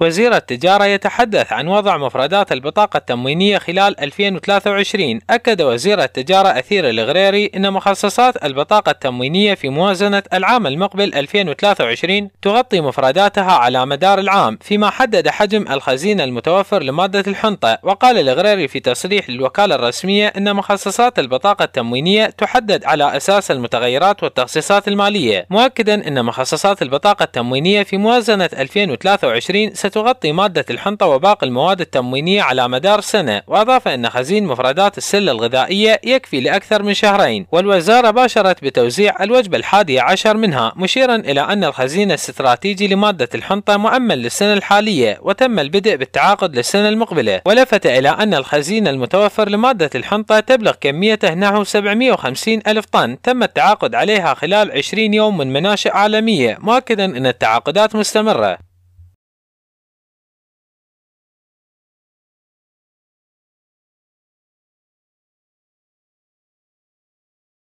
وزير التجارة يتحدث عن وضع مفردات البطاقة التموينية خلال 2023 أكد وزير التجارة أثير الغريري أن مخصصات البطاقة التموينية في موازنة العام المقبل 2023 تغطي مفرداتها على مدار العام فيما حدد حجم الخزينة المتوفر لمادة الحنطة وقال الغريري في تصريح للوكالة الرسمية أن مخصصات البطاقة التموينية تحدد على أساس المتغيرات والتخصيصات المالية مؤكدا أن مخصصات البطاقة التموينية في موازنة 2023 ستغطي مادة الحنطة وباقي المواد التموينية على مدار سنة وأضاف أن خزين مفردات السلة الغذائية يكفي لأكثر من شهرين والوزارة باشرت بتوزيع الوجبة الحادية عشر منها مشيرا إلى أن الخزين الاستراتيجي لمادة الحنطة مؤمن للسنة الحالية وتم البدء بالتعاقد للسنة المقبلة ولفت إلى أن الخزين المتوفر لمادة الحنطة تبلغ كميته نحو 750 ألف طن تم التعاقد عليها خلال 20 يوم من مناشئ عالمية مؤكدا أن التعاقدات مستمرة